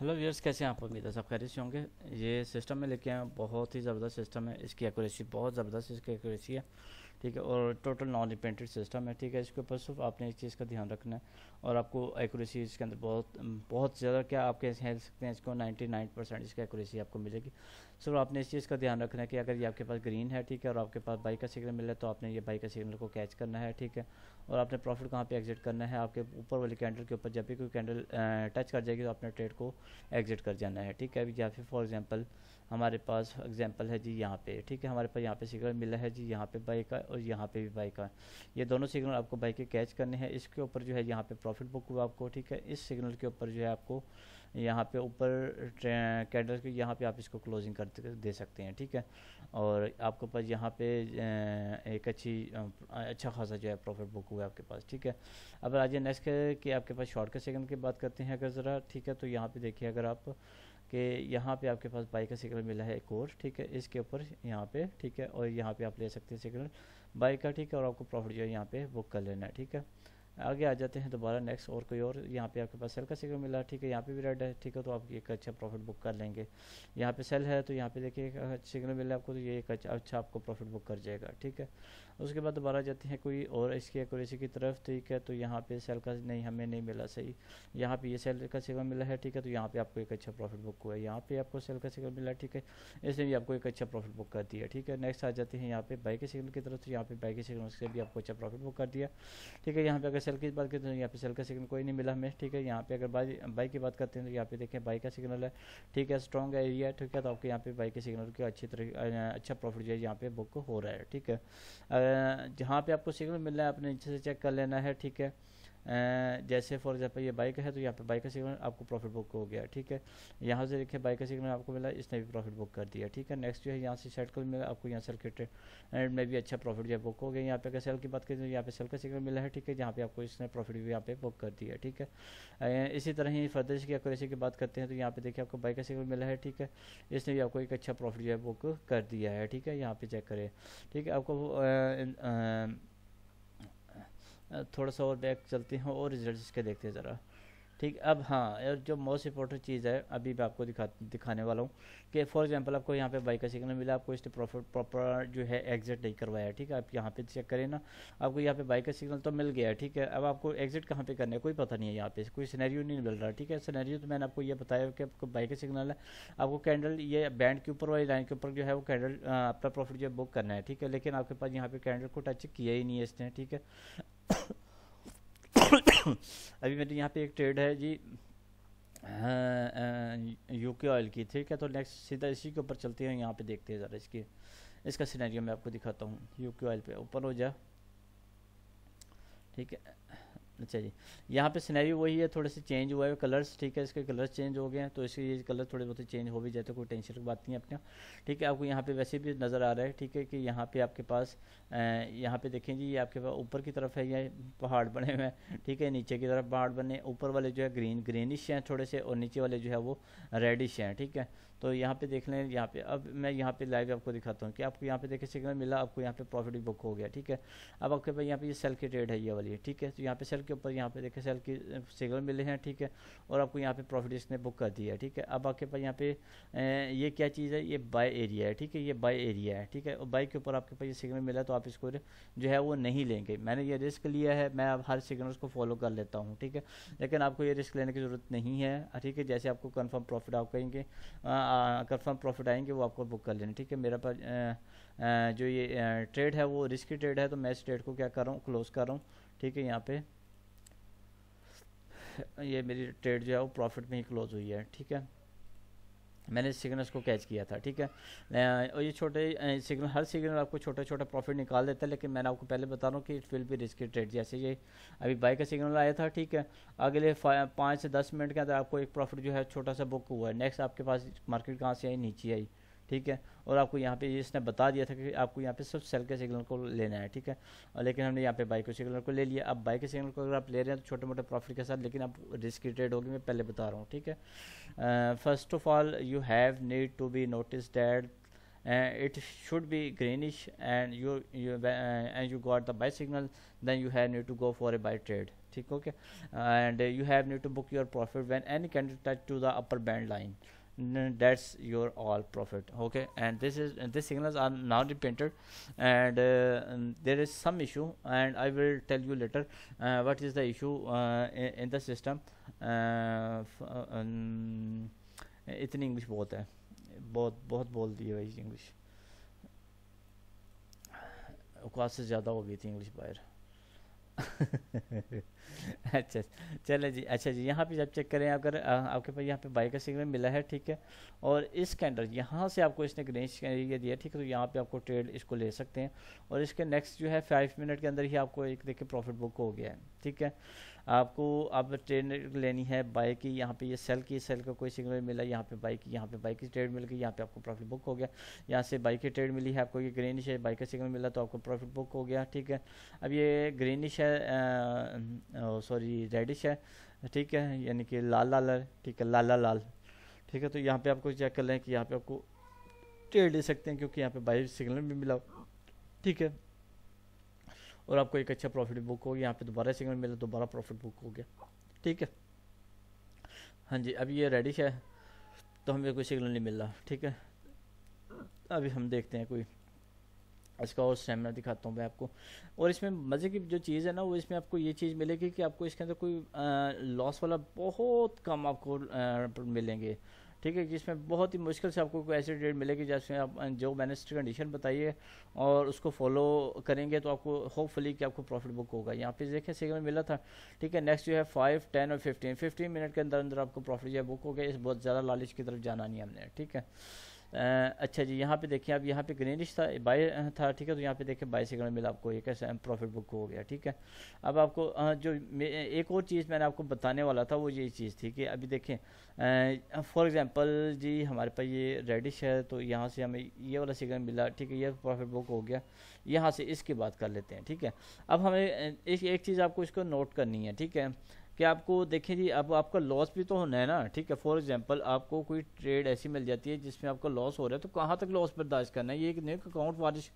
hello viewers कैसे हैं आप उम्मीद है सब खैर से होंगे ये सिस्टम में लेके आए बहुत ही ज़बरदस्त सिस्टम है इसकी एक्यूरेसी बहुत ज़बरदस्त इसकी एक्यूरेसी है ठीक है और टोटल नॉन रिपेंटेड सिस्टम है ठीक है इसके ऊपर सिर्फ आपने इस चीज़ का ध्यान रखना है और आपको एक्यूरेसी इसके अंदर बहुत बहुत ज़्यादा क्या आप कह सकते हैं इसको 99 परसेंट इसकी एक्यूरेसी आपको मिलेगी सिर्फ आपने इस चीज़ का ध्यान रखना है कि अगर ये आपके पास ग्रीन है ठीक है और आपके पास बाइक का सिग्नल रहा है तो आपने ये बाइक का सिग्नल को कैच करना है ठीक है और आपने प्रॉफिट कहाँ पर एग्जिट करना है आपके ऊपर वाली कैंडल के ऊपर जब भी कोई कैंडल टच कर जाएगी तो आपने ट्रेड को एग्जिट कर जाना है ठीक है या फिर फॉर एग्जाम्पल हमारे पास एग्जांपल है जी यहाँ पे ठीक है हमारे पास यहाँ पे सिग्नल मिला है जी यहाँ पे बाई का और यहाँ पे भी बाई का ये दोनों सिग्नल आपको बाई के कैच करने हैं इसके ऊपर जो है यहाँ पे प्रॉफिट बुक हुआ आपको ठीक है इस सिग्नल के ऊपर जो है आपको यहाँ पे ऊपर कैंडल के यहाँ पे आप इसको क्लोजिंग कर दे सकते हैं ठीक है और आपके पास यहाँ पे एक अच्छी अच्छा खासा जो है प्रॉफिट बुक हुआ है आपके पास ठीक है अब आज नेक्स्ट नेक्स्ट कि आपके पास शॉर्ट के सेकंड की बात करते हैं अगर ज़रा ठीक है तो यहाँ पे देखिए अगर आप कि यहाँ पे आपके पास बाइक का सिग्नल मिला है एक और ठीक है इसके ऊपर यहाँ पे ठीक है और यहाँ पे आप ले सकते हैं सिग्नल बाइक का ठीक है और आपको प्रॉफिट जो है यहाँ पे बुक कर लेना है ठीक है आगे आ जाते हैं दोबारा नेक्स्ट और कोई और यहाँ पे आपके पास सेल का सिग्नल मिला ठीक है यहाँ पे भी रेड है ठीक है तो आप एक अच्छा प्रॉफिट बुक कर लेंगे यहाँ पे सेल है तो यहाँ पे देखिए सिग्नल मिला आपको तो ये एक अच्छा, अच्छा आपको प्रॉफिट बुक कर जाएगा ठीक है उसके बाद दोबारा जाते हैं कोई और इसकी एक्यूरेसी की तरफ ठीक है तो यहाँ पे सेल का नहीं हमें नहीं मिला सही यहाँ पे ये सेल का सिग्नल मिला है ठीक है तो यहाँ पे आपको एक अच्छा प्रॉफिट बुक हुआ है यहाँ पे आपको सेल का सिग्नल मिला ठीक है इसने भी आपको एक अच्छा प्रॉफिट बुक कर दिया ठीक है नेक्स्ट आ जाते हैं यहाँ पे बाई के सिग्नल की तरफ तो यहाँ पे बाइक के सिग्नल से भी आपको अच्छा प्रॉफिट बुक कर दिया ठीक है यहाँ पे अगर सेल की बात करते हैं यहाँ पे सेल का सिग्नल कोई नहीं मिला हमें ठीक है यहाँ पे अगर बाइक की बात करते हैं तो यहाँ पे देखें बाइक का सिग्नल है ठीक है स्ट्रॉन्ग एरिया है ठीक है तो आपको यहाँ पे बाइक के सिग्नल को अच्छी तरह अच्छा प्रॉफिट जो है यहाँ पे बुक हो रहा है ठीक है जहाँ पे आपको सिग्नल मिल रहा है आपने नीचे से चेक कर लेना है ठीक है जैसे फॉर एग्जाम्पल ये बाइक है तो यहाँ पे बाइक का सीगमेंट आपको प्रॉफिट बुक हो गया ठीक है यहाँ से देखिए बाइक का सेगमेंट आपको मिला इसने भी प्रॉफिट बुक कर दिया ठीक है नेक्स्ट जो है यहाँ से सेट को मिला आपको यहाँ सेल के एंड में भी अच्छा प्रॉफिट जो बुक हो गया यहाँ पे अगर सेल की बात करें तो यहाँ पे सेल का सेगमेंट मिला है ठीक है जहाँ पे आपको इसने प्रॉफिट भी यहाँ पे बुक कर दिया ठीक है इसी तरह ही फर्दर की एक्यूरेसी की बात करते हैं तो यहाँ पे देखिए आपको बाइक का सेगमेंट मिला है ठीक है इसने भी आपको एक अच्छा प्रॉफिट जो है बुक कर दिया है ठीक है यहाँ पे चेक करें ठीक है आपको थोड़ा सा और बैक चलते हैं और रिजल्ट इसके देखते हैं ज़रा ठीक अब हाँ और जो मोस्ट इंपॉर्टेंट चीज़ है अभी मैं आपको दिखा दिखाने वाला हूँ कि फॉर एग्जांपल आपको यहाँ पे बाइक का सिग्नल मिला आपको इसने प्रॉफिट प्रॉपर जो है एग्जिट नहीं करवाया ठीक है आप यहाँ पे चेक करें ना आपको यहाँ पे बाइक का सिग्नल तो मिल गया ठीक है अब आपको एग्जिट कहाँ पर करना है कोई पता नहीं है यहाँ पे कोई सिनेरियो नहीं मिल रहा ठीक है सिनेरियो तो मैंने आपको ये बताया कि आपको बाइक का सिग्नल है आपको कैंडल ये बैंड के ऊपर वाली लाइन के ऊपर जो है वो कैंडल अपना प्रॉफिट जो है बुक करना है ठीक है लेकिन आपके पास यहाँ पर कैंडल को टच किया ही नहीं है इसने ठीक है अभी मेरी यहाँ पे एक ट्रेड है जी यूके हाँ, ऑयल हाँ, की ठीक है तो नेक्स्ट सीधा इसी के ऊपर चलते हैं यहाँ पे देखते हैं ज़रा इसके इसका सिनेरियो मैं आपको दिखाता हूँ यूके ऑयल पे ऊपर हो जा ठीक है अच्छा जी यहाँ पे सिनेरी वही है थोड़े से चेंज हुआ है कलर्स ठीक है इसके कलर्स चेंज हो गए हैं तो इसके ये कलर थोड़े बहुत चेंज हो भी जाते कोई टेंशन की बात नहीं है अपने ठीक है आपको यहाँ पे वैसे भी नज़र आ रहा है ठीक है कि यहाँ पे आपके पास यहाँ पे देखें जी ये आपके पास ऊपर की तरफ है ये पहाड़ बने हुए हैं ठीक है नीचे की तरफ पहाड़ बने ऊपर वाले जो है ग्रीन ग्रीनिश हैं थोड़े से और नीचे वाले जो है वो रेडिश हैं ठीक है तो यहाँ पे देख लें यहाँ पे अब मैं यहाँ पे लाइव आपको दिखाता हूँ कि आपको यहाँ पे देखिए सिग्नल मिला आपको यहाँ पे प्रॉफिट बुक हो गया ठीक है अब आपके पास यहाँ पे ये सेल की ट्रेड है ये वाली ठीक है तो यहाँ पे सेल के ऊपर यहाँ पे देखिए सेल की सिग्नल मिले हैं ठीक है और आपको यहाँ पे प्रॉफिट इसने बुक कर दिया है ठीक है अब आपके पास यहाँ पे ये क्या चीज़ है ये बाय एरिया है ठीक है ये बाय एरिया है ठीक है और बाई के ऊपर आपके पास ये सिग्नल मिला तो आप इसको जो है वो नहीं लेंगे मैंने ये रिस्क लिया है मैं अब हर सिग्नल को फॉलो कर लेता हूँ ठीक है लेकिन आपको ये रिस्क लेने की ज़रूरत नहीं है ठीक है जैसे आपको कन्फर्म प्रॉफिट आप कहेंगे कन्फर्म प्रॉफिट आएंगे वो आपको बुक कर लेना ठीक है मेरा पास जो ये ट्रेड है वो रिस्की ट्रेड है तो मैं इस ट्रेड को क्या कर रहा हूँ क्लोज कर रहा हूँ ठीक है यहाँ पे ये मेरी ट्रेड जो है वो प्रॉफिट में ही क्लोज हुई है ठीक है मैंने सिग्नल्स को कैच किया था ठीक है और ये छोटे सिग्नल हर सिग्नल आपको छोटा छोटा प्रॉफिट निकाल देता है लेकिन मैंने आपको पहले बता रहा हूँ कि it will be risky trade जैसे ये अभी बाई का सिग्नल आया था ठीक है अगले पाँच से दस मिनट के अंदर आपको एक प्रॉफिट जो है छोटा सा बुक हुआ है नेक्स्ट आपके पास मार्केट कहाँ से आई नीचे आई ठीक है और आपको यहाँ पे इसने बता दिया था कि आपको यहाँ पे सब सेल के सिग्नल को लेना है ठीक है और लेकिन हमने यहाँ पे बाइक के सिग्नल को ले लिया अब बाइक के सिग्नल को अगर आप ले रहे हैं तो छोटे मोटे प्रॉफिट के साथ लेकिन आप रिस्की ट्रेड होगी मैं पहले बता रहा हूँ ठीक है first of all you have need to be notice that it should be greenish and you and you got the buy signal then you have need to go for a buy trade ठीक okay and you have need to book your profit when any candidate touch to the upper band line that's your all profit okay and this is and these signals are now repainted and, uh, and, there is some issue and i will tell you later uh, what is the issue uh, in, in, the system uh, uh, um, इतनी English बहुत है बहुत बहुत बोल दी है भाई English औकात से ज़्यादा हो गई थी इंग्लिश बाहर अच्छा चले जी अच्छा जी यहाँ पे जब चेक करें अगर आ, आपके पास यहाँ पे बाई का सिग्नल मिला है ठीक है और इसके अंडर यहाँ से आपको इसने रेंज एरिया दिया ठीक है तो यहाँ पे आपको ट्रेड इसको ले सकते हैं और इसके नेक्स्ट जो है फाइव मिनट के अंदर ही आपको एक देखिए प्रॉफिट बुक हो गया है ठीक है आपको अब ट्रेड लेनी है बाई की यहाँ पे ये यह सेल की सेल का कोई सिग्नल मिला यहाँ पे बाई की यहाँ पे बाई की ट्रेड मिल गई यहाँ पे आपको प्रॉफिट बुक हो गया यहाँ से बाई की ट्रेड मिली है आपको ये ग्रेनिश है बाई का सिग्नल मिला तो आपको प्रॉफिट बुक हो गया ठीक है अब ये ग्रेनिश है आ, आ, सॉरी रेडिश है ठीक है यानी कि लाल लाल है ठीक है लाला लाल ठीक है तो यहाँ पे आपको चेक कर लें कि यहाँ पे आपको टेढ़ ले सकते हैं क्योंकि यहाँ पे बाई सिग्नल भी मिला ठीक है और आपको एक अच्छा प्रॉफिट बुक हो गया यहाँ पे दोबारा सिग्नल मिला दोबारा प्रॉफिट बुक हो गया ठीक है हाँ जी अभी ये रेडिश है तो हमें कोई सिग्नल नहीं मिल रहा ठीक है अभी हम देखते हैं कोई इसका और स्टेमिना दिखाता हूँ मैं आपको और इसमें मज़े की जो चीज़ है ना वो इसमें आपको ये चीज़ मिलेगी कि आपको इसके अंदर कोई लॉस वाला बहुत कम आपको मिलेंगे ठीक है जिसमें बहुत ही मुश्किल से आपको कोई ऐसी डेट मिलेगी जैसे आप जो मैंने कंडीशन बताई है और उसको फॉलो करेंगे तो आपको होपफुली कि आपको प्रॉफिट बुक होगा यहाँ पे देखें सिग्नल मिला था ठीक है नेक्स्ट जो है फाइव टेन और फिफ्टीन फिफ्टीन मिनट के अंदर अंदर आपको प्रॉफिट जो है बुक हो गया इस बहुत ज़्यादा लालच की तरफ जाना नहीं हमने ठीक है अच्छा जी यहाँ पे देखिए आप यहाँ पे ग्रीनिश था बाई था ठीक है तो यहाँ पे देखिए बाई सेकंड मिला आपको एक प्रॉफिट बुक हो गया ठीक है अब आपको जो एक और चीज़ मैंने आपको बताने वाला था वो ये चीज़ थी कि अभी देखें फॉर एग्जांपल जी हमारे पास ये रेडिश है तो यहाँ से हमें ये वाला सेकंड मिला ठीक है ये प्रॉफिट बुक हो गया यहाँ से इसकी बात कर लेते हैं ठीक है अब हमें एक, एक चीज़ आपको इसको नोट करनी है ठीक है कि आपको देखें जी अब आपका लॉस भी तो होना है ना ठीक है फॉर एग्जांपल आपको कोई ट्रेड ऐसी मिल जाती है जिसमें आपका लॉस हो रहा है तो कहाँ तक लॉस बर्दाश्त करना है ये नहीं अकाउंट वाश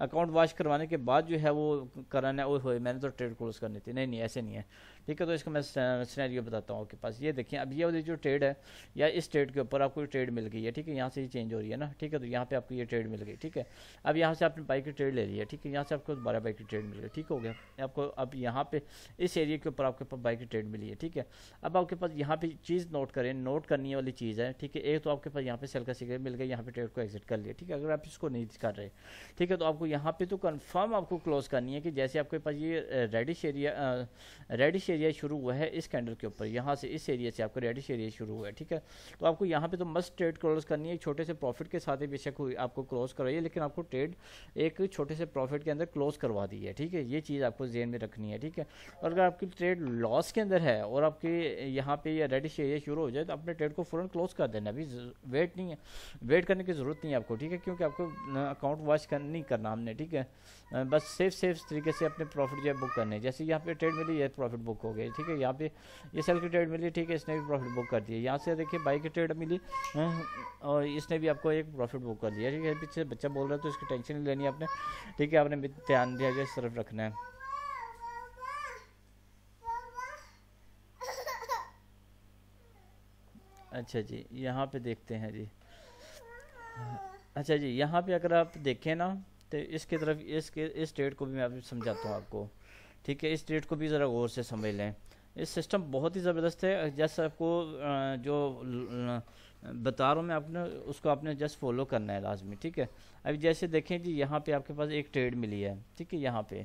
अकाउंट वाश करवाने के बाद जो है वो कराना है ओह मैंने तो ट्रेड क्लोज करनी थी नहीं नहीं ऐसे नहीं है ठीक है तो इसको मैं सिनेरियो बताता हूँ आपके पास ये देखिए अब ये वाली जो ट्रेड है या इस ट्रेड के ऊपर आपको ट्रेड मिल गई है ठीक है यहाँ से ये चेंज हो रही है ना ठीक है तो यहाँ पे आपको ये ट्रेड मिल गई ठीक है अब यहाँ से आपने बाइक की ट्रेड ले ली है ठीक है यहाँ से आपको दोबारा बाइक की ट्रेड मिल गई ठीक हो गया आपको अब यहाँ पे इस एरिया के ऊपर आपके पास बाइक की ट्रेड मिली है ठीक है अब आपके पास यहाँ पर चीज़ नोट करें नोट करने वाली चीज़ है ठीक है एक तो आपके पास यहाँ पे सेल का सिगरेट मिल गया यहाँ पे ट्रेड को एग्जिट कर लिया ठीक है अगर आप इसको नहीं कर रहे ठीक है तो आपको यहाँ पे तो कन्फर्म आपको क्लोज करनी है कि जैसे आपके पास ये रेडिश एरिया रेडिश एरिया शुरू हुआ है इस कैंडल के ऊपर यहाँ से इस एरिया से आपका रेडिश एरिया शुरू हुआ है ठीक है तो आपको यहाँ पे तो मस्ट ट्रेड क्लोज करनी है छोटे से प्रॉफिट के साथ ही बेशक आपको क्लोज करवाइए लेकिन आपको ट्रेड एक छोटे से प्रॉफिट के अंदर क्लोज करवा दी है ठीक है ये चीज़ आपको जेन में रखनी है ठीक है और अगर आपकी ट्रेड लॉस के अंदर है और आपके यहाँ पे यह रेडिश एरिया शुरू हो जाए तो अपने ट्रेड को फ़ौरन क्लोज कर देना अभी वेट नहीं है वेट करने की ज़रूरत नहीं है आपको ठीक है क्योंकि आपको अकाउंट वॉश कर, नहीं करना हमने ठीक है बस सेफ सेफ तरीके से अपने प्रॉफिट जो है बुक करने जैसे यहाँ पे ट्रेड मिली है प्रॉफिट बुक हो गई ठीक है यहाँ पे ये सेल की ट्रेड मिली ठीक है इसने भी प्रॉफिट बुक कर दिया यहाँ से देखिए बाइक की ट्रेड मिली और इसने भी आपको एक प्रॉफिट बुक कर दिया ठीक है पीछे बच्चा बोल रहा है तो इसकी टेंशन नहीं लेनी आपने ठीक है आपने ध्यान दिया गया इस तरफ रखना है अच्छा जी यहाँ पे देखते हैं जी अच्छा जी यहाँ पे अगर आप देखें ना तो इसकी तरफ इसके इस ट्रेड को भी मैं अभी समझाता हूँ आपको ठीक है इस डेट को भी ज़रा गौर से समझ लें इस सिस्टम बहुत ही ज़बरदस्त है जैसे आपको जो बता रहा हूँ मैं आपने उसको आपने जस्ट फॉलो करना है लाजमी ठीक है अभी जैसे देखें जी यहाँ पे आपके पास एक ट्रेड मिली है ठीक है यहाँ पे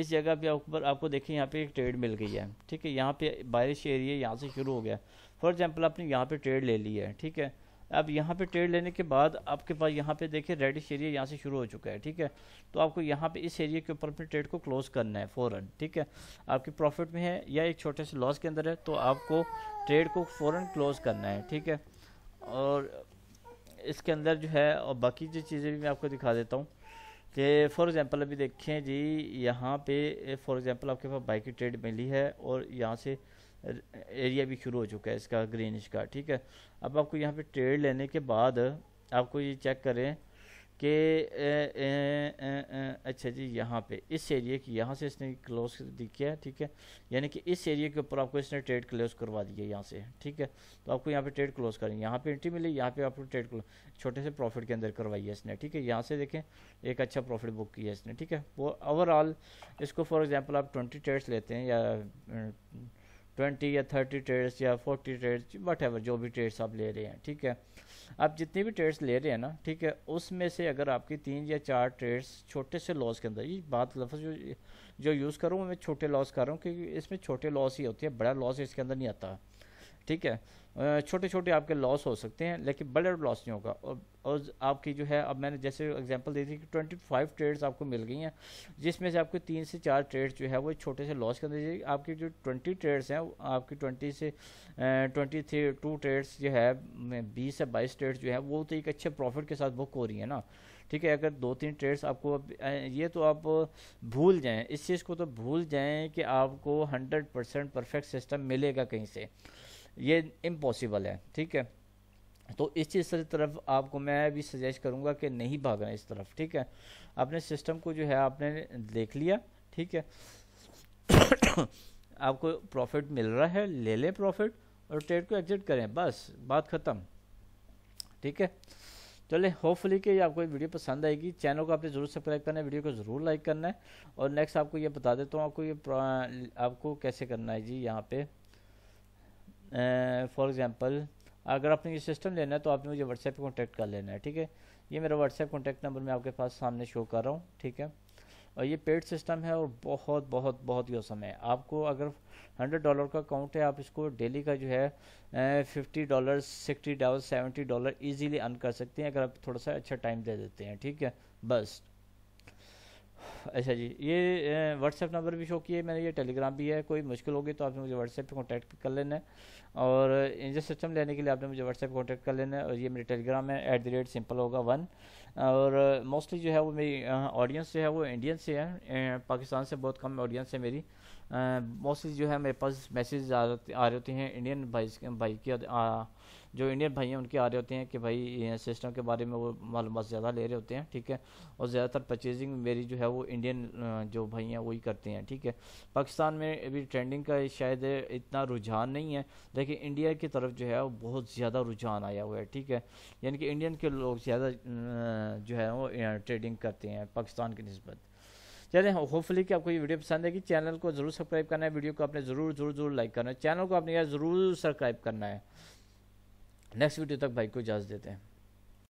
इस जगह पे ऊपर आपको देखें यहाँ पे एक ट्रेड मिल गई है ठीक है यहाँ पे बारिश एरिया यहाँ से शुरू हो गया फॉर एग्जांपल आपने यहाँ पे ट्रेड ले ली है ठीक है अब यहाँ पे ट्रेड लेने के बाद आपके पास यहाँ पे देखिए रेडिश एरिया यहाँ से शुरू हो चुका है ठीक है तो आपको यहाँ पे इस एरिया के ऊपर अपने ट्रेड को क्लोज करना है फ़ौरन ठीक है आपके प्रॉफिट में है या एक छोटे से लॉस के अंदर है तो आपको ट्रेड को फ़ौरन क्लोज करना है ठीक है और इसके अंदर जो है और बाकी जो चीज़ें भी मैं आपको दिखा देता हूँ कि फॉर एग्ज़ाम्पल अभी देखें जी यहाँ पे फॉर एग्ज़ाम्पल आपके पास बाइक की ट्रेड मिली है और यहाँ से एरिया भी शुरू हो चुका है इसका ग्रीनिश का ठीक है अब आपको यहाँ पे ट्रेड लेने के बाद आपको ये चेक करें कि अच्छा जी यहाँ पे इस एरिया की यहाँ से इसने क्लोज किया ठीक है यानी कि इस एरिया के ऊपर आपको इसने ट्रेड क्लोज करवा दिया यहाँ से ठीक है तो आपको यहाँ पे ट्रेड क्लोज करें यहाँ पे एंट्री मिली यहाँ पे आपको ट्रेड क्लोज छोटे से प्रॉफिट के अंदर करवाई है इसने ठीक है यहाँ से देखें एक अच्छा प्रॉफिट बुक किया इसने ठीक है वो ओवरऑल इसको फॉर एग्ज़ाम्पल आप ट्वेंटी ट्रेड्स लेते हैं या ट्वेंटी या थर्टी ट्रेड्स या फोर्टी ट्रेड्स वट एवर जो भी ट्रेड्स आप ले रहे हैं ठीक है आप जितनी भी ट्रेड्स ले रहे हैं ना ठीक है उसमें से अगर आपकी तीन या चार ट्रेड्स छोटे से लॉस के अंदर ये बात लफ्ज़ जो जो यूज़ करूँ मैं छोटे लॉस कर रहा हूँ क्योंकि इसमें छोटे लॉस ही होती है बड़ा लॉस इसके अंदर नहीं आता ठीक है छोटे छोटे आपके लॉस हो सकते हैं लेकिन बड़े लॉस नहीं होगा और, और आपकी जो है अब मैंने जैसे एग्जांपल दे दी कि ट्वेंटी फाइव ट्रेड्स आपको मिल गई हैं जिसमें से आपको तीन से चार ट्रेड्स जो है वो छोटे से लॉस कर दीजिए आपकी जो ट्वेंटी ट्रेड्स हैं आपकी ट्वेंटी से ट्वेंटी थ्री टू ट्रेड्स जो है बीस से बाईस ट्रेड्स जो है वो तो एक अच्छे प्रॉफिट के साथ बुक हो रही है ना ठीक है अगर दो तीन ट्रेड्स आपको ये तो आप भूल जाएँ इस चीज़ को तो भूल जाएँ कि आपको हंड्रेड परसेंट परफेक्ट सिस्टम मिलेगा कहीं से ये इम्पॉसिबल है ठीक है तो इस चीज़ से तरफ आपको मैं भी सजेस्ट करूँगा कि नहीं भागना इस तरफ ठीक है अपने सिस्टम को जो है आपने देख लिया ठीक है आपको प्रॉफिट मिल रहा है ले लें प्रॉफिट और ट्रेड को एग्जिट करें बस बात ख़त्म ठीक है चले होपफुली कि आपको ये वीडियो पसंद आएगी चैनल को आपने ज़रूर सब्सक्राइब करना है वीडियो को ज़रूर लाइक करना है और नेक्स्ट आपको ये बता देता हूँ आपको ये आपको कैसे करना है जी यहाँ पे फॉर एग्ज़ाम्पल अगर आपने ये सिस्टम लेना है तो आपने मुझे व्हाट्सएप पर कॉन्टैक्ट कर लेना है ठीक है ये मेरा व्हाट्सएप कॉन्टैक्ट नंबर मैं आपके पास सामने शो कर रहा हूँ ठीक है और ये पेड सिस्टम है और बहुत बहुत बहुत ही औसम है आपको अगर हंड्रेड डॉलर का अकाउंट है आप इसको डेली का जो है fifty dollar sixty dollar seventy dollar easily earn कर सकते हैं अगर आप थोड़ा सा अच्छा टाइम दे देते हैं ठीक है बस अच्छा जी ये व्हाट्सएप नंबर भी शो किए मैंने ये टेलीग्राम भी है कोई मुश्किल होगी तो आपने मुझे व्हाट्सएप पर कॉन्टैक्ट कर लेना है और इंजन सिस्टम लेने के लिए आपने मुझे व्हाट्सएप कॉन्टैक्ट कर लेना है और ये मेरे टेलीग्राम है एट द रेट सिंपल होगा वन और मोस्टली जो है वो मेरी ऑडियंस जो है वो इंडियन से है पाकिस्तान से बहुत कम ऑडियंस है मेरी मोस्टली जो है मेरे पास मैसेज आ रहे आ रहे होते हैं इंडियन भाई भाई के जो इंडियन भाई हैं उनके आ रहे होते हैं कि भाई सिस्टम के बारे में वो मालूम ज़्यादा ले रहे होते हैं ठीक है और ज़्यादातर परचेजिंग मेरी जो है वो इंडियन जो भाई हैं वही करते हैं ठीक है पाकिस्तान में अभी ट्रेंडिंग का शायद इतना रुझान नहीं है लेकिन इंडिया की तरफ जो है वो बहुत ज़्यादा रुझान आया हुआ है ठीक है यानी कि इंडियन के लोग ज़्यादा जो है वो ट्रेडिंग करते हैं पाकिस्तान की नस्बत चलें होपफुली कि आपको ये वीडियो पसंद है कि चैनल को जरूर सब्सक्राइब करना है वीडियो को आपने जरूर जरूर जरूर लाइक करना है चैनल को आपने यार जरूर सब्सक्राइब करना है नेक्स्ट वीडियो तक भाई को इजाज़ देते हैं